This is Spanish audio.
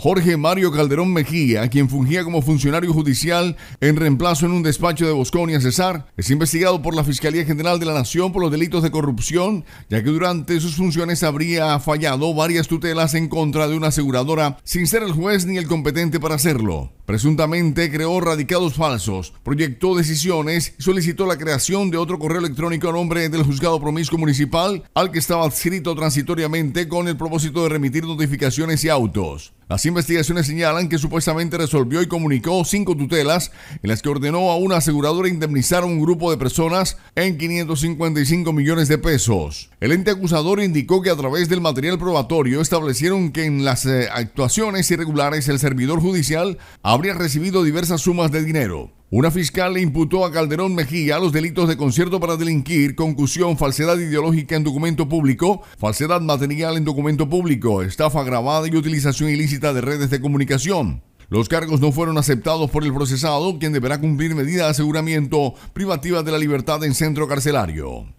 Jorge Mario Calderón Mejía, quien fungía como funcionario judicial en reemplazo en un despacho de Bosconia César, es investigado por la Fiscalía General de la Nación por los delitos de corrupción, ya que durante sus funciones habría fallado varias tutelas en contra de una aseguradora sin ser el juez ni el competente para hacerlo. Presuntamente creó radicados falsos, proyectó decisiones y solicitó la creación de otro correo electrónico a nombre del juzgado promiscuo municipal al que estaba adscrito transitoriamente con el propósito de remitir notificaciones y autos. Las investigaciones señalan que supuestamente resolvió y comunicó cinco tutelas en las que ordenó a una aseguradora indemnizar a un grupo de personas en 555 millones de pesos. El ente acusador indicó que a través del material probatorio establecieron que en las eh, actuaciones irregulares el servidor judicial habría recibido diversas sumas de dinero. Una fiscal le imputó a Calderón Mejía los delitos de concierto para delinquir, concusión, falsedad ideológica en documento público, falsedad material en documento público, estafa grabada y utilización ilícita de redes de comunicación. Los cargos no fueron aceptados por el procesado, quien deberá cumplir medida de aseguramiento privativa de la libertad en centro carcelario.